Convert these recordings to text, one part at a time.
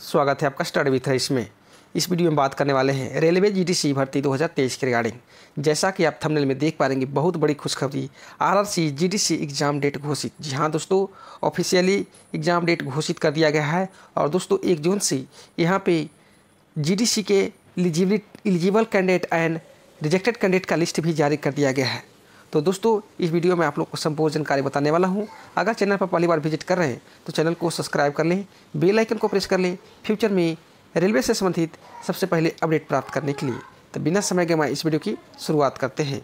स्वागत है आपका स्टडी विथ है इसमें इस वीडियो में बात करने वाले हैं रेलवे जीटीसी भर्ती 2023 के रिगार्डिंग जैसा कि आप थंबनेल में देख पाएंगे बहुत बड़ी खुशखबरी आरआरसी जीटीसी एग्ज़ाम डेट घोषित जी हाँ दोस्तों ऑफिशियली एग्ज़ाम डेट घोषित कर दिया गया है और दोस्तों एक जून से यहाँ पे जी के eligibility eligible candidate and rejected candidate का लिस्ट भी जारी कर दिया गया है तो दोस्तों इस वीडियो में आप लोग को संपूर्ण जानकारी बताने वाला हूँ अगर चैनल पर पहली बार विजिट कर रहे हैं तो चैनल को सब्सक्राइब कर लें बेल आइकन को प्रेस कर लें फ्यूचर में रेलवे से संबंधित सबसे पहले अपडेट प्राप्त करने के लिए तो बिना समय के मैं इस वीडियो की शुरुआत करते हैं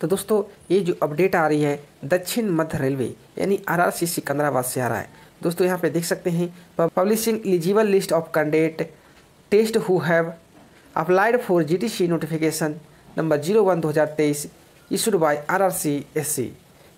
तो दोस्तों ये जो अपडेट आ रही है दक्षिण मध्य रेलवे यानी आर आर सी सिकंदराबाद से आ रहा है दोस्तों यहाँ पे देख सकते हैं publishing eligible list of candidates who have applied for GTC notification number zero one दो हज़ार तेईस issued by R R C S C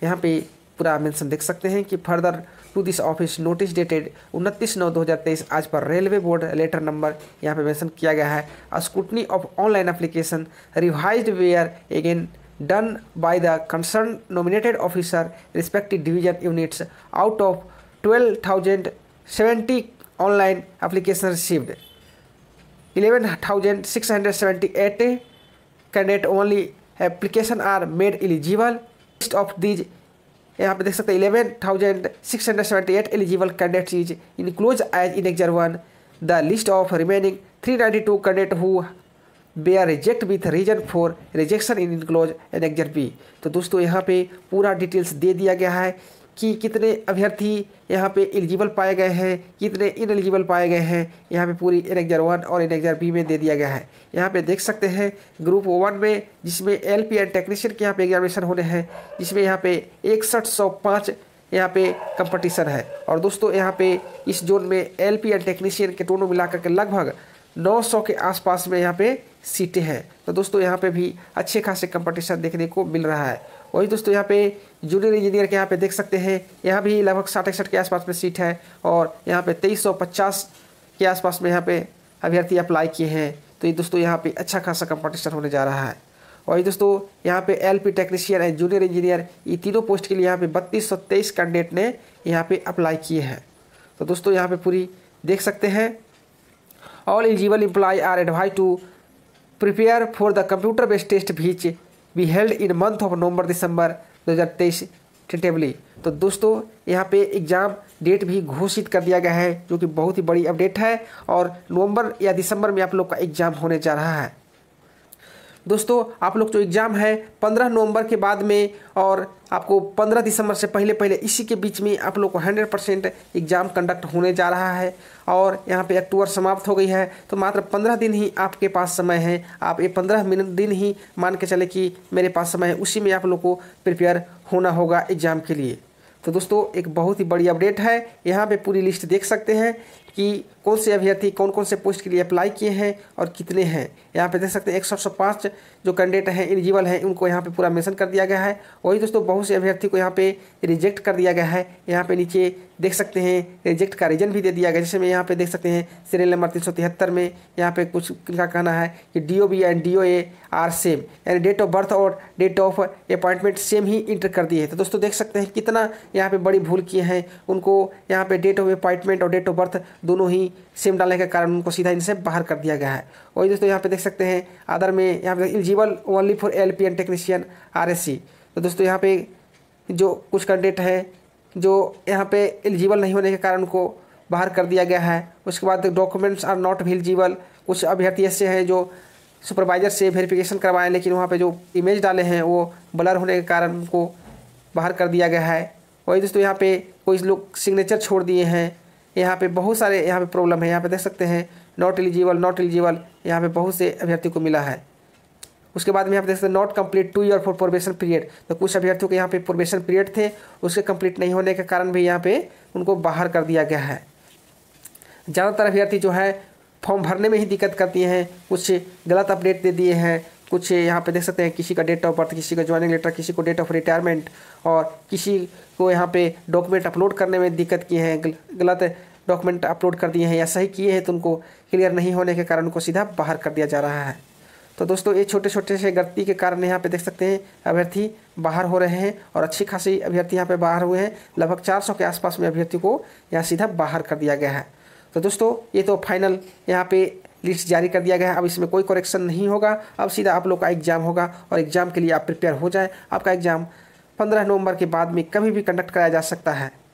यहाँ पर पूरा मेंशन देख सकते हैं कि further to this office notice dated उनतीस नौ दो हज़ार तेईस आज पर रेलवे बोर्ड लेटर नंबर यहाँ पे मेंशन किया गया है scrutiny of online application revise were again done by the concern nominated officer respective division units out of twelve thousand seventy online application received eleven thousand six hundred seventy eight candidate only application are made eligible list of these यहाँ पे देख सकते हैं eleven thousand six hundred seventy eight eligible candidate is enclose as in annexure one the list of remaining three ninety two candidate who be are reject with reason for rejection in enclose annexure B तो दोस्तों यहाँ पे पूरा details दे दिया गया है कि कितने अभ्यर्थी यहाँ पे एलिजिबल पाए गए हैं कितने इन एलिजिबल पाए गए हैं यहाँ पे पूरी एन एक्जर वन और एन एक्जर बी में दे दिया गया है यहाँ पे देख सकते हैं ग्रुप वन में जिसमें एल पी एंड टेक्नीशियन के यहाँ पे एग्जामिनेशन होने हैं जिसमें यहाँ पे इकसठ सौ पाँच यहाँ पे कंपटीशन है और दोस्तों यहाँ पे इस जोन में एल पी एंड टेक्नीशियन के दोनों मिलाकर के लगभग 900 के आसपास में यहाँ पे सीटें हैं तो दोस्तों यहाँ पे भी अच्छे खासे कंपटीशन देखने को मिल रहा है वही दोस्तों यहाँ पे जूनियर इंजीनियर के यहाँ पे देख सकते हैं यहाँ भी लगभग साठ इकसठ के आसपास में सीट है और यहाँ पे 2350 के आसपास में यहाँ पे अभ्यर्थी अप्लाई किए हैं तो ये दोस्तों यहाँ पर अच्छा खासा कम्पटिशन होने जा रहा है वही दोस्तों यहाँ पर L P technician and junior engineer ये तीनों पोस्ट के लिए यहाँ पर बत्तीस सौ तेईस कैंडिडेट ने यहाँ पर अप्लाई किए हैं तो दोस्तों यहाँ पर पूरी देख सकते हैं all eligible employee are advise to prepare for the computer based test which be held in month of November December दो हज़ार तेईस टेंटेबली तो दोस्तों यहाँ पे एग्ज़ाम डेट भी घोषित कर दिया गया है जो कि बहुत ही बड़ी अपडेट है और नवंबर या दिसंबर में आप लोग का एग्ज़ाम होने जा रहा है दोस्तों आप लोग जो एग्ज़ाम है पंद्रह नवंबर के बाद में और आपको पंद्रह दिसंबर से पहले पहले इसी के बीच में आप लोग को हंड्रेड परसेंट एग्ज़ाम कंडक्ट होने जा रहा है और यहाँ पे अक्टूबर समाप्त हो गई है तो मात्र पंद्रह दिन ही आपके पास समय है आप ये पंद्रह मिनट दिन ही मान के चले कि मेरे पास समय है उसी में आप लोग को प्रिपेयर होना होगा एग्ज़ाम के लिए तो दोस्तों एक बहुत ही बड़ी अपडेट है यहाँ पे पूरी लिस्ट देख सकते हैं कि कौन से अभ्यर्थी कौन कौन से पोस्ट के लिए अप्लाई किए हैं और कितने हैं यहाँ पे देख सकते हैं एक सौ पाँच जो कैंडिडेट हैं एलिजिबल हैं उनको यहाँ पे पूरा मेंशन कर दिया गया है वही दोस्तों बहुत से अभ्यर्थी को यहाँ पे रिजेक्ट कर दिया गया है यहाँ पे नीचे देख सकते हैं रिजेक्ट का रीजन भी दे दिया गया जैसे मैं यहाँ पे देख सकते हैं सीरियल नंबर तीन सौ तिहत्तर में यहाँ पर कुछ का कहना है कि D O B and D O A are same यानी डेट ऑफ बर्थ और डेट ऑफ अपॉइंटमेंट सेम ही इंटर कर दिए है तो दोस्तों देख सकते हैं कितना यहाँ पर बड़ी भूल किए हैं उनको यहाँ पर डेट ऑफ अपॉइंटमेंट और डेट ऑफ बर्थ दोनों ही सेम डालने के कारण उनको सीधा इनसे बाहर कर दिया गया है वही दोस्तों यहाँ पे देख सकते हैं अदर में यहाँ पे eligible only for L P and technician R S C तो दोस्तों यहाँ पे जो कुछ कैंडिडेट है जो यहाँ पे एलिजिबल नहीं होने के कारण उनको बाहर कर दिया गया है उसके बाद डॉक्यूमेंट्स आर नॉट एलिजिबल कुछ अभ्यर्थी ऐसे हैं जो सुपरवाइजर से वेरिफिकेशन करवाएं लेकिन वहाँ पे जो इमेज डाले हैं वो ब्लर होने के कारण उनको बाहर कर दिया गया है वही दोस्तों यहाँ पे कोई लोग सिग्नेचर छोड़ दिए हैं यहाँ पे बहुत सारे यहाँ पे प्रॉब्लम है यहाँ पे देख सकते हैं नॉट एलिजिबल नॉट एलिजिबल यहाँ पे बहुत से अभ्यर्थी को मिला है उसके बाद में यहाँ पे देख सकते हैं not complete two year for probation period तो कुछ अभ्यर्थियों के यहाँ पे प्रोबेशन पीरियड थे उसके कम्प्लीट नहीं होने के कारण भी यहाँ पर उनको बाहर कर दिया गया है ज़्यादातर अभ्यर्थी जो है फॉर्म भरने में ही दिक्कत करती हैं कुछ गलत अपडेट दे दिए हैं कुछ यहाँ पे देख सकते हैं किसी का डेट ऑफ बर्थ किसी का ज्वाइनिंग लेटर किसी को डेट ऑफ रिटायरमेंट और किसी को यहाँ पे डॉक्यूमेंट अपलोड करने में दिक्कत की है गलत डॉक्यूमेंट अपलोड कर दिए हैं या सही किए हैं तो उनको क्लियर नहीं होने के कारण उनको सीधा बाहर कर दिया जा रहा है तो दोस्तों ये छोटे छोटे से गलती के कारण यहाँ पे देख सकते हैं अभ्यर्थी बाहर हो रहे हैं और अच्छी खासी अभ्यर्थी यहाँ पे बाहर हुए हैं लगभग 400 के आसपास में अभ्यर्थी को यहाँ सीधा बाहर कर दिया गया है तो दोस्तों ये तो फाइनल यहाँ पे लिस्ट जारी कर दिया गया है अब इसमें कोई करेक्शन नहीं होगा अब सीधा आप लोग का एग्ज़ाम होगा और एग्ज़ाम के लिए आप प्रिपेयर हो जाए आपका एग्ज़ाम पंद्रह नवंबर के बाद में कभी भी कंडक्ट कराया जा सकता है